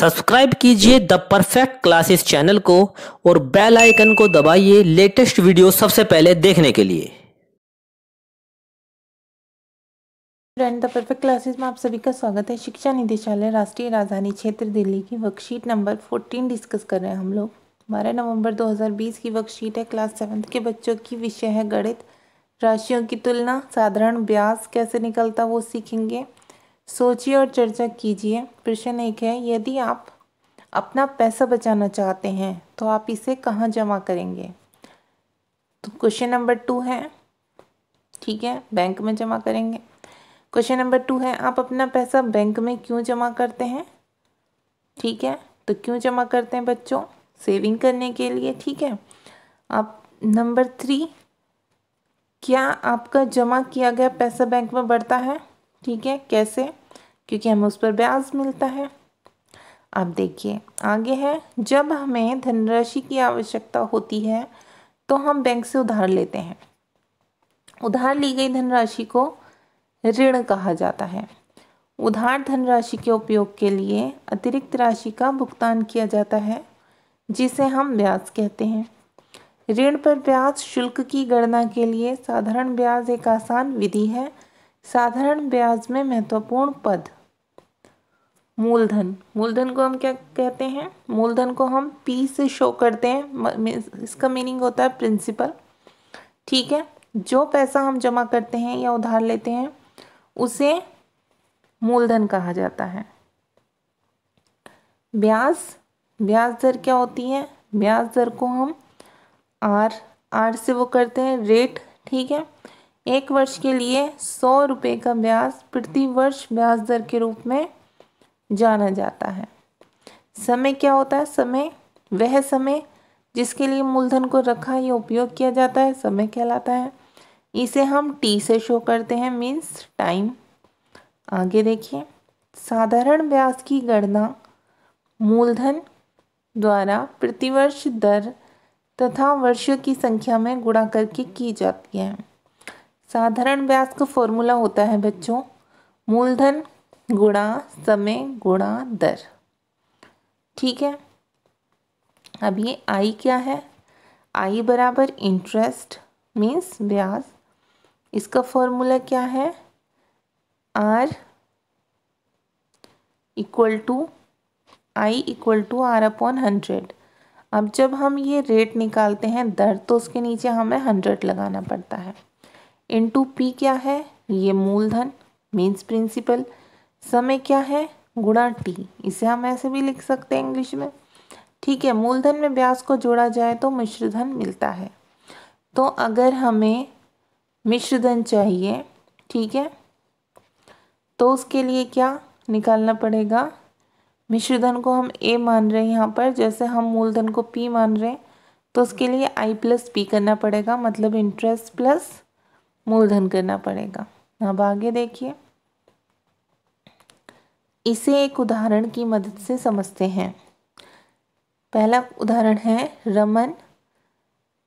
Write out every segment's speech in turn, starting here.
subscribe कीजिए the perfect classes channel को और बेल आइकन को दबाइए लेटेस्ट वीडियो सबसे पहले देखने के लिए फ्रेंड द परफेक्ट क्लासेस में आप सभी का स्वागत है शिक्षा निदेशालय राष्ट्रीय राजधानी क्षेत्र दिल्ली की वर्कशीट नंबर 14 डिस्कस कर रहे हैं हम लोग बारह नवंबर 2020 की वर्कशीट है क्लास सेवन्थ के बच्चों की विषय है गणित राशियों की तुलना साधारण ब्याज कैसे निकलता वो सीखेंगे सोचिए और चर्चा कीजिए प्रश्न एक है यदि आप अपना पैसा बचाना चाहते हैं तो आप इसे कहाँ जमा करेंगे तो क्वेश्चन नंबर टू है ठीक है बैंक में जमा करेंगे क्वेश्चन नंबर टू है आप अपना पैसा बैंक में क्यों जमा करते हैं ठीक है तो क्यों जमा करते हैं बच्चों सेविंग करने के लिए ठीक है आप नंबर थ्री क्या आपका जमा किया गया पैसा बैंक में बढ़ता है ठीक है कैसे क्योंकि हमें उस पर ब्याज मिलता है अब देखिए आगे है जब हमें धनराशि की आवश्यकता होती है तो हम बैंक से उधार लेते हैं उधार ली गई धनराशि को ऋण कहा जाता है उधार धनराशि के उपयोग के लिए अतिरिक्त राशि का भुगतान किया जाता है जिसे हम ब्याज कहते हैं ऋण पर ब्याज शुल्क की गणना के लिए साधारण ब्याज एक आसान विधि है साधारण ब्याज में महत्वपूर्ण पद मूलधन मूलधन को हम क्या कहते हैं मूलधन को हम पी से शो करते हैं इसका मीनिंग होता है प्रिंसिपल ठीक है जो पैसा हम जमा करते हैं या उधार लेते हैं उसे मूलधन कहा जाता है ब्याज ब्याज दर क्या होती है ब्याज दर को हम आर आर से वो करते हैं रेट ठीक है एक वर्ष के लिए सौ रुपये का ब्याज प्रति वर्ष ब्याज दर के रूप में जाना जाता है समय क्या होता है समय वह समय जिसके लिए मूलधन को रखा या उपयोग किया जाता है समय कहलाता है इसे हम टी से शो करते हैं मीन्स टाइम आगे देखिए साधारण ब्याज की गणना मूलधन द्वारा प्रतिवर्ष दर तथा वर्षों की संख्या में गुणा करके की जाती है साधारण ब्याज का फॉर्मूला होता है बच्चों मूलधन गुणा समय गुणा दर ठीक है अब ये आई क्या है आई बराबर इंटरेस्ट मीन्स ब्याज इसका फॉर्मूला क्या है R equal to I equal to R upon hundred अब जब हम ये रेट निकालते हैं दर तो उसके नीचे हमें हंड्रेड लगाना पड़ता है इन टू पी क्या है ये मूलधन मीन्स प्रिंसिपल समय क्या है गुणा टी इसे हम ऐसे भी लिख सकते हैं इंग्लिश में ठीक है मूलधन में ब्याज को जोड़ा जाए तो मिश्रधन मिलता है तो अगर हमें मिश्रधन चाहिए ठीक है तो उसके लिए क्या निकालना पड़ेगा मिश्रधन को हम ए मान रहे हैं यहाँ पर जैसे हम मूलधन को पी मान रहे हैं तो उसके लिए आई प्लस पी करना पड़ेगा मतलब इंटरेस्ट प्लस मूलधन करना पड़ेगा अब आगे देखिए इसे एक उदाहरण की मदद से समझते हैं पहला उदाहरण है रमन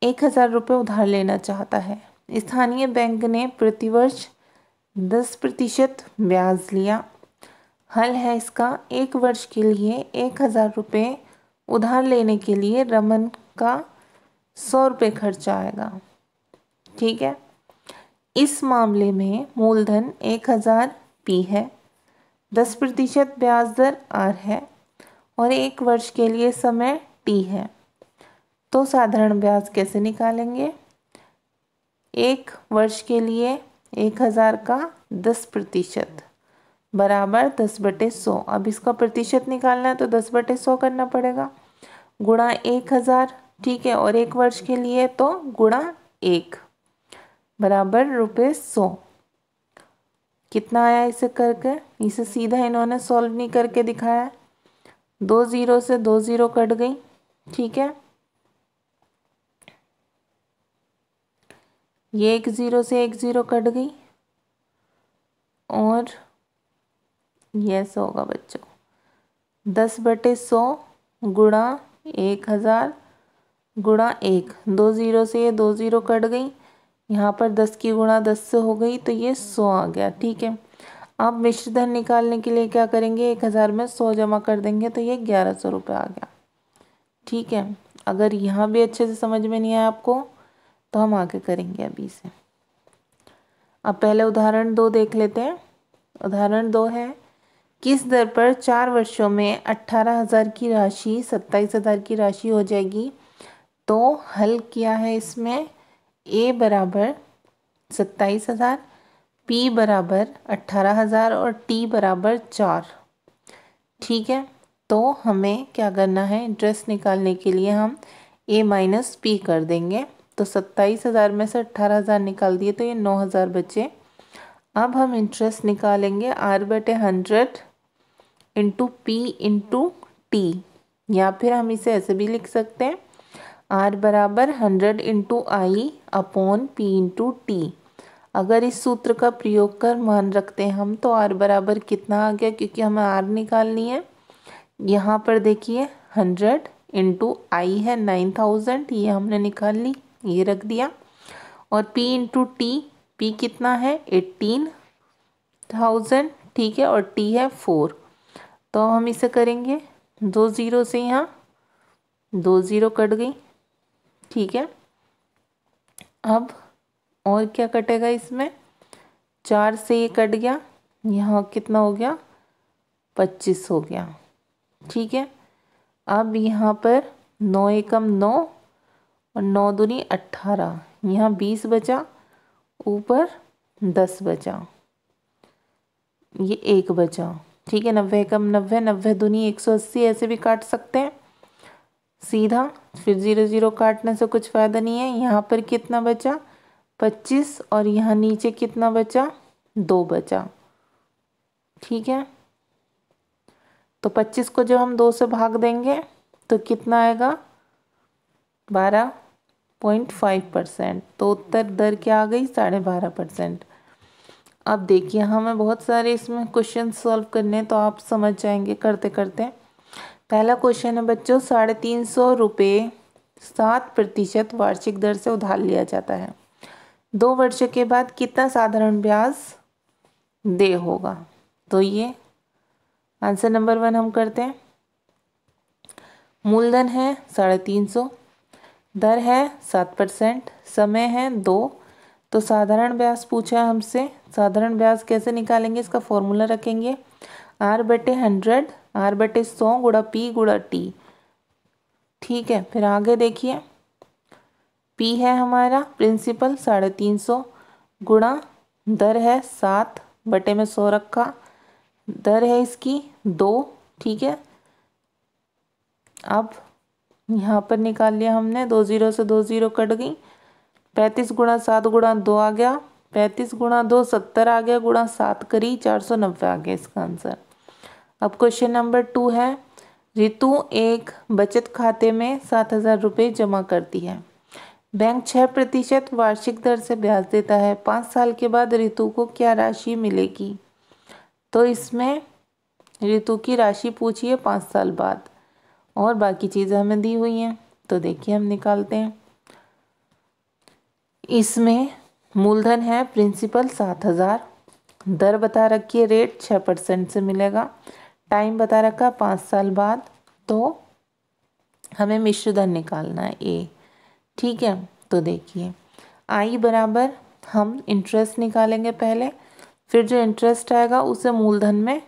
एक हज़ार रुपये उधार लेना चाहता है स्थानीय बैंक ने प्रतिवर्ष दस प्रतिशत ब्याज लिया हल है इसका एक वर्ष के लिए एक हज़ार रुपये उधार लेने के लिए रमन का सौ रुपये खर्चा आएगा ठीक है इस मामले में मूलधन एक हज़ार पी है दस प्रतिशत ब्याज दर आर है और एक वर्ष के लिए समय टी है तो साधारण ब्याज कैसे निकालेंगे एक वर्ष के लिए एक हज़ार का दस प्रतिशत बराबर दस बटे सौ अब इसका प्रतिशत निकालना है तो दस बटे सौ करना पड़ेगा गुणा एक हज़ार ठीक है और एक वर्ष के लिए तो गुणा एक बराबर रुपये सौ कितना आया इसे करके इसे सीधा इन्होंने सॉल्व नहीं करके दिखाया दो ज़ीरो से दो ज़ीरो कट गई ठीक है ये एक ज़ीरो से एक ज़ीरो कट गई और यस होगा बच्चों दस बटे सौ गुणा एक हज़ार गुणा एक दो ज़ीरो से ये दो ज़ीरो कट गई यहाँ पर दस की गुणा दस से हो गई तो ये सौ आ गया ठीक है आप मिश्र धन निकालने के लिए क्या करेंगे एक हज़ार में सौ जमा कर देंगे तो ये ग्यारह सौ रुपये आ गया ठीक है अगर यहाँ भी अच्छे से समझ में नहीं आया आपको तो हम आगे करेंगे अभी से अब पहले उदाहरण दो देख लेते हैं उदाहरण दो है किस दर पर चार वर्षों में अट्ठारह हज़ार की राशि सत्ताईस हज़ार की राशि हो जाएगी तो हल किया है इसमें ए बराबर सत्ताईस हज़ार पी बराबर अट्ठारह हज़ार और टी बराबर चार ठीक है तो हमें क्या करना है इंटरेस्ट निकालने के लिए हम ए माइनस पी कर देंगे तो सत्ताईस हज़ार में से अट्ठारह हज़ार निकाल दिए तो ये नौ हज़ार बचे अब हम इंटरेस्ट निकालेंगे आर बटे hundred into P into T या फिर हम इसे ऐसे भी लिख सकते हैं आर बराबर hundred into I upon P into T अगर इस सूत्र का प्रयोग कर मान रखते हैं हम तो आर बराबर कितना आ गया क्योंकि हमें आर निकालनी है यहाँ पर देखिए हंड्रेड इंटू आई है नाइन थाउजेंड ये हमने निकाल ली ये रख दिया और पी इंटू टी पी कितना है एट्टीन थाउजेंड ठीक है और टी है फोर तो हम इसे करेंगे दो ज़ीरो से यहाँ दो ज़ीरो कट गई ठीक है अब और क्या कटेगा इसमें चार से ये कट गया यहाँ कितना हो गया पच्चीस हो गया ठीक है अब यहाँ पर नौ एकम नौ और नौ दूनी अट्ठारह यहाँ बीस बचा ऊपर दस बचा ये एक बचा ठीक है नब्बे एकम नब्बे नब्बे दूनी एक सौ अस्सी ऐसे भी काट सकते हैं सीधा फिर ज़ीरो ज़ीरो काटने से कुछ फ़ायदा नहीं है यहाँ पर कितना बचा पच्चीस और यहाँ नीचे कितना बचा दो बचा ठीक है तो पच्चीस को जब हम दो से भाग देंगे तो कितना आएगा बारह पॉइंट फाइव परसेंट तो उत्तर दर क्या आ गई साढ़े बारह परसेंट अब देखिए हमें बहुत सारे इसमें क्वेश्चन सॉल्व करने हैं तो आप समझ जाएंगे करते करते पहला क्वेश्चन है बच्चों साढ़े तीन सौ रुपये सात प्रतिशत वार्षिक दर से उधार लिया जाता है दो वर्षों के बाद कितना साधारण ब्याज दे होगा तो ये आंसर नंबर वन हम करते हैं मूलधन है साढ़े तीन सौ दर है सात परसेंट समय है दो तो साधारण ब्याज पूछा हमसे साधारण ब्याज कैसे निकालेंगे इसका फॉर्मूला रखेंगे आर बटे हंड्रेड आर बटे सौ गुड़ा पी गुड़ा टी ठीक है फिर आगे देखिए पी है हमारा प्रिंसिपल साढ़े तीन सौ गुणा दर है सात बटे में सौ रखा दर है इसकी दो ठीक है अब यहाँ पर निकाल लिया हमने दो ज़ीरो से दो ज़ीरो कट गई पैंतीस गुणा सात गुणा दो आ गया पैंतीस गुणा दो सत्तर आ गया गुणा सात करी चार सौ नब्बे आ गया इसका आंसर अब क्वेश्चन नंबर टू है रितु एक बचत खाते में सात हज़ार रुपये जमा करती है बैंक छः प्रतिशत वार्षिक दर से ब्याज देता है पाँच साल के बाद ऋतु को क्या राशि मिलेगी तो इसमें ऋतु की राशि पूछिए पाँच साल बाद और बाकी चीज़ें हमें दी हुई हैं तो देखिए हम निकालते हैं इसमें मूलधन है प्रिंसिपल सात हज़ार दर बता रखिए रेट छः परसेंट से मिलेगा टाइम बता रखा पाँच साल बाद तो हमें मिश्रधन निकालना है ए ठीक है तो देखिए आई बराबर हम इंटरेस्ट निकालेंगे पहले फिर जो इंटरेस्ट आएगा उसे मूलधन में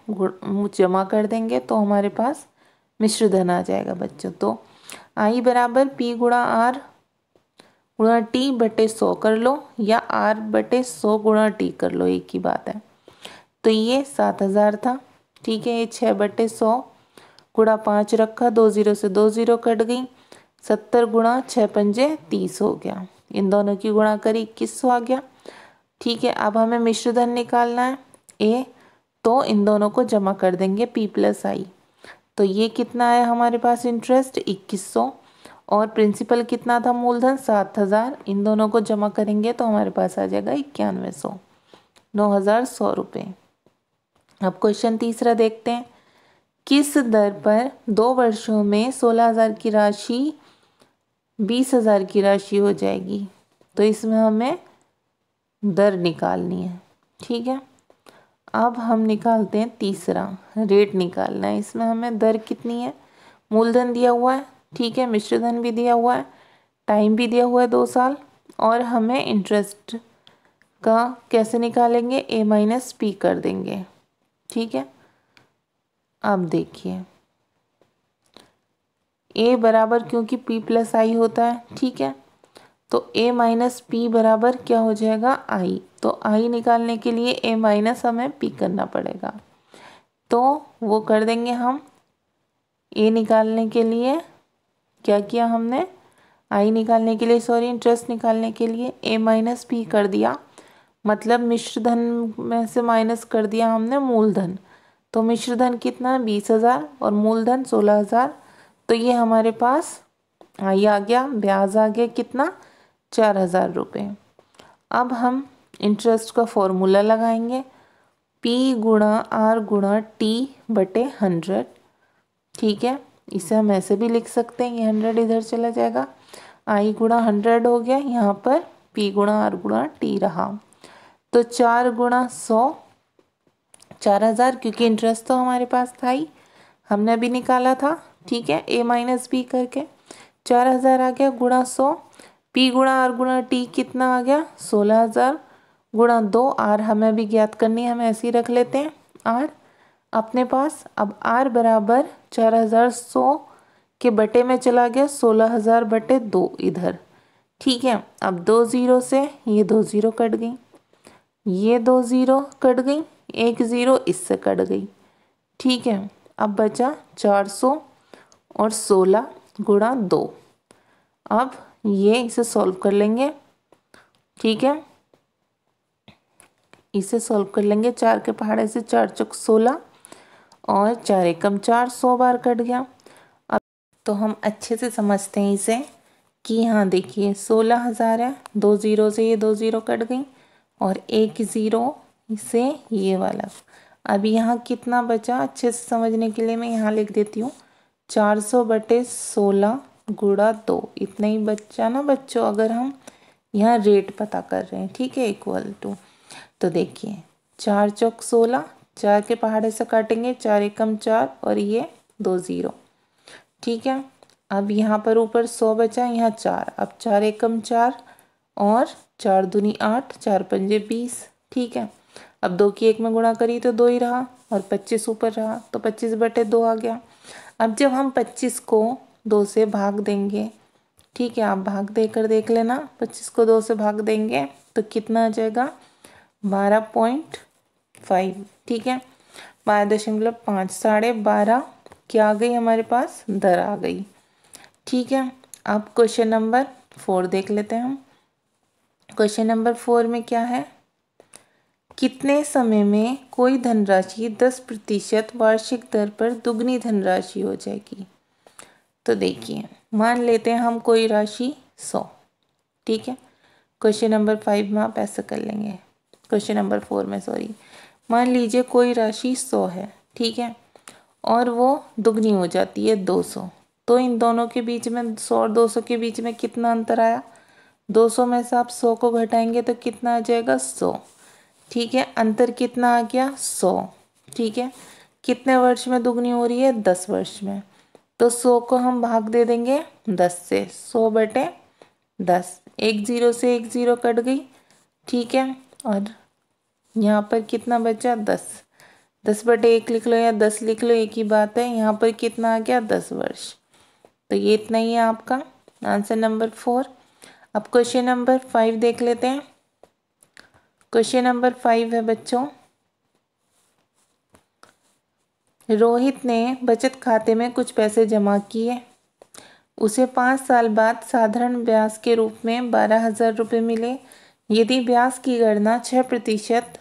जमा कर देंगे तो हमारे पास मिश्र धन आ जाएगा बच्चों तो आई बराबर पी गुणा आर गुणा टी बटे सौ कर लो या आर बटे सौ गुणा टी कर लो एक ही बात है तो ये सात हज़ार था ठीक है ये छः बटे सौ गुणा पाँच रखा दो ज़ीरो से दो ज़ीरो कट गई सत्तर गुणा छः पंजे तीस हो गया इन दोनों की गुणा करी इक्कीस सौ आ गया ठीक है अब हमें मिश्र धन निकालना है ए तो इन दोनों को जमा कर देंगे पी प्लस आई तो ये कितना आया हमारे पास इंटरेस्ट इक्कीस सौ और प्रिंसिपल कितना था मूलधन सात हज़ार इन दोनों को जमा करेंगे तो हमारे पास आ जाएगा इक्यानवे सौ नौ हज़ार सौ रुपये अब क्वेश्चन तीसरा देखते हैं किस दर पर दो वर्षों में सोलह हज़ार की राशि बीस हज़ार की राशि हो जाएगी तो इसमें हमें दर निकालनी है ठीक है अब हम निकालते हैं तीसरा रेट निकालना है इसमें हमें दर कितनी है मूलधन दिया हुआ है ठीक है मिश्रधन भी दिया हुआ है टाइम भी दिया हुआ है दो साल और हमें इंटरेस्ट का कैसे निकालेंगे ए माइनस पी कर देंगे ठीक है अब देखिए ए बराबर क्योंकि पी प्लस आई होता है ठीक है तो ए माइनस पी बराबर क्या हो जाएगा आई तो आई निकालने के लिए ए माइनस हमें पी करना पड़ेगा तो वो कर देंगे हम ए निकालने के लिए क्या किया हमने आई निकालने के लिए सॉरी इंटरेस्ट निकालने के लिए ए माइनस पी कर दिया मतलब मिश्र धन में से माइनस कर दिया हमने मूलधन तो मिश्र धन कितना बीस हज़ार और मूलधन सोलह हज़ार तो ये हमारे पास आई आ गया ब्याज आ गया कितना चार हज़ार रुपये अब हम इंटरेस्ट का फॉर्मूला लगाएंगे पी गुणा आर गुणा टी बटे हंड्रेड ठीक है इसे हम ऐसे भी लिख सकते हैं ये हंड्रेड इधर चला जाएगा आई गुणा हंड्रेड हो गया यहाँ पर पी गुणा आर गुणा टी रहा तो चार गुणा सौ चार हज़ार क्योंकि इंटरेस्ट तो हमारे पास था ही हमने अभी निकाला था ठीक है ए माइनस बी करके चार हज़ार आ गया गुणा सौ पी गुणा आर गुणा टी कितना आ गया सोलह हज़ार गुणा दो आर हमें अभी ज्ञात करनी है हम ऐसे ही रख लेते हैं आर अपने पास अब आर बराबर चार हज़ार सौ के बटे में चला गया सोलह हज़ार बटे दो इधर ठीक है अब दो ज़ीरो से ये दो ज़ीरो कट गई ये दो ज़ीरो कट गई एक ज़ीरो इससे कट गई ठीक है अब बचा चार सौ और सोलह गुणा दो अब ये इसे सॉल्व कर लेंगे ठीक है इसे सॉल्व कर लेंगे चार के पहाड़े से चार चौक सोलह और चार एकम चार सौ बार कट गया अब तो हम अच्छे से समझते हैं इसे कि हाँ देखिए सोलह हज़ार है दो ज़ीरो से ये दो ज़ीरो कट गई और एक ज़ीरो से ये वाला अब यहाँ कितना बचा अच्छे से समझने के लिए मैं यहाँ लिख देती हूँ चार सौ बटे सोलह गुड़ा दो इतना ही बच्चा ना बच्चों अगर हम यहाँ रेट पता कर रहे हैं ठीक है इक्वल टू तो देखिए चार चौक सोलह चार के पहाड़े से काटेंगे चार एकम चार और ये दो ज़ीरो ठीक है अब यहाँ पर ऊपर सौ बचा यहाँ चार अब चार एकम चार और चार दूनी आठ चार पंजे बीस ठीक है अब दो की एक में गुणा करी तो दो ही रहा और पच्चीस ऊपर रहा तो पच्चीस बटे दो आ गया अब जब हम पच्चीस को दो से भाग देंगे ठीक है आप भाग देकर देख लेना पच्चीस को दो से भाग देंगे तो कितना आ जाएगा बारह पॉइंट फाइव ठीक है बारह दशमलव पाँच साढ़े बारह क्या आ गई हमारे पास दर आ गई ठीक है अब क्वेश्चन नंबर फोर देख लेते हैं हम क्वेश्चन नंबर फोर में क्या है कितने समय में कोई धनराशि दस प्रतिशत वार्षिक दर पर दुगनी धनराशि हो जाएगी तो देखिए मान लेते हैं हम कोई राशि सौ ठीक है क्वेश्चन नंबर फाइव में आप ऐसा कर लेंगे क्वेश्चन नंबर फोर में सॉरी मान लीजिए कोई राशि सौ है ठीक है और वो दुगनी हो जाती है दो सौ तो इन दोनों के बीच में सौ और दो सौ के बीच में कितना अंतर आया 200 में से आप 100 को घटाएंगे तो कितना आ जाएगा 100 ठीक है अंतर कितना आ गया 100 ठीक है कितने वर्ष में दुगनी हो रही है 10 वर्ष में तो 100 को हम भाग दे देंगे 10 से 100 बटे 10 एक ज़ीरो से एक ज़ीरो कट गई ठीक है और यहाँ पर कितना बचा दस दस बटे एक लिख लो या दस लिख लो एक ही बात है यहाँ पर कितना आ गया दस वर्ष तो ये इतना ही है आपका आंसर नंबर फोर अब क्वेश्चन नंबर फाइव देख लेते हैं क्वेश्चन नंबर फाइव है बच्चों रोहित ने बचत खाते में कुछ पैसे जमा किए उसे पाँच साल बाद साधारण ब्याज के रूप में बारह हज़ार रुपये मिले यदि ब्याज की गणना छः प्रतिशत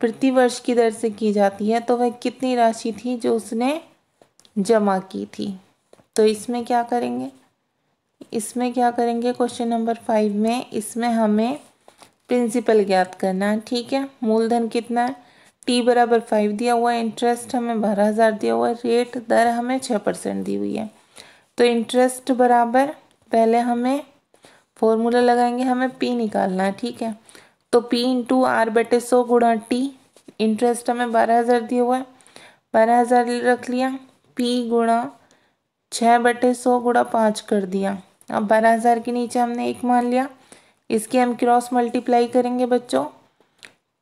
प्रतिवर्ष की दर से की जाती है तो वह कितनी राशि थी जो उसने जमा की थी तो इसमें क्या करेंगे इसमें क्या करेंगे क्वेश्चन नंबर फाइव में इसमें हमें प्रिंसिपल ज्ञात करना है ठीक है मूलधन कितना है टी बराबर फाइव दिया हुआ है इंटरेस्ट हमें बारह हज़ार दिया हुआ है रेट दर हमें छः परसेंट दी हुई है तो इंटरेस्ट बराबर पहले हमें फॉर्मूला लगाएंगे हमें पी निकालना है ठीक है तो पी इंटू आर बटे सौ गुणा टी इंटरेस्ट हमें बारह हज़ार दिया हुआ है बारह हज़ार रख लिया पी गुणा छः बटे सौ गुणा पाँच कर दिया अब बारह हज़ार के नीचे हमने एक मान लिया इसके हम क्रॉस मल्टीप्लाई करेंगे बच्चों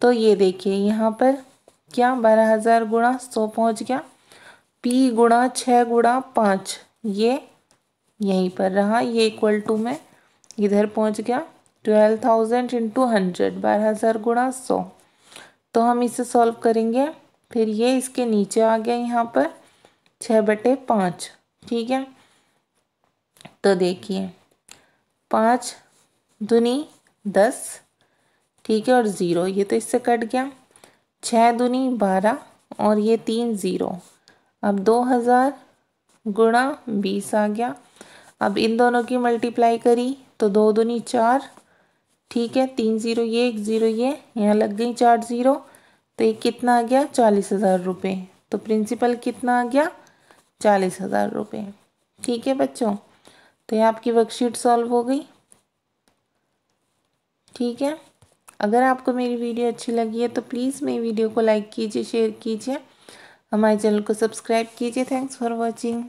तो ये देखिए यहाँ पर क्या बारह हज़ार गुणा सौ पहुँच गया पी गुणा छः गुणा पाँच ये यहीं पर रहा ये इक्वल टू में इधर पहुँच गया ट्वेल्व थाउजेंड इंटू हंड्रेड बारह हज़ार गुणा सौ तो हम इसे सॉल्व करेंगे फिर ये इसके नीचे आ गया यहाँ पर छः बटे पाँच ठीक है तो देखिए पाँच दुनी दस ठीक है और ज़ीरो ये तो इससे कट गया छः दुनी बारह और ये तीन ज़ीरो अब दो हज़ार गुणा बीस आ गया अब इन दोनों की मल्टीप्लाई करी तो दो दुनी चार ठीक है तीन ज़ीरो ये एक ज़ीरो ये यहाँ लग गई चार ज़ीरो तो ये कितना आ गया चालीस हज़ार रुपये तो प्रिंसिपल कितना आ गया चालीस हज़ार रुपये ठीक है बच्चों तो ये आपकी वर्कशीट सॉल्व हो गई ठीक है अगर आपको मेरी वीडियो अच्छी लगी है तो प्लीज़ मेरी वीडियो को लाइक कीजिए शेयर कीजिए हमारे चैनल को सब्सक्राइब कीजिए थैंक्स फॉर वॉचिंग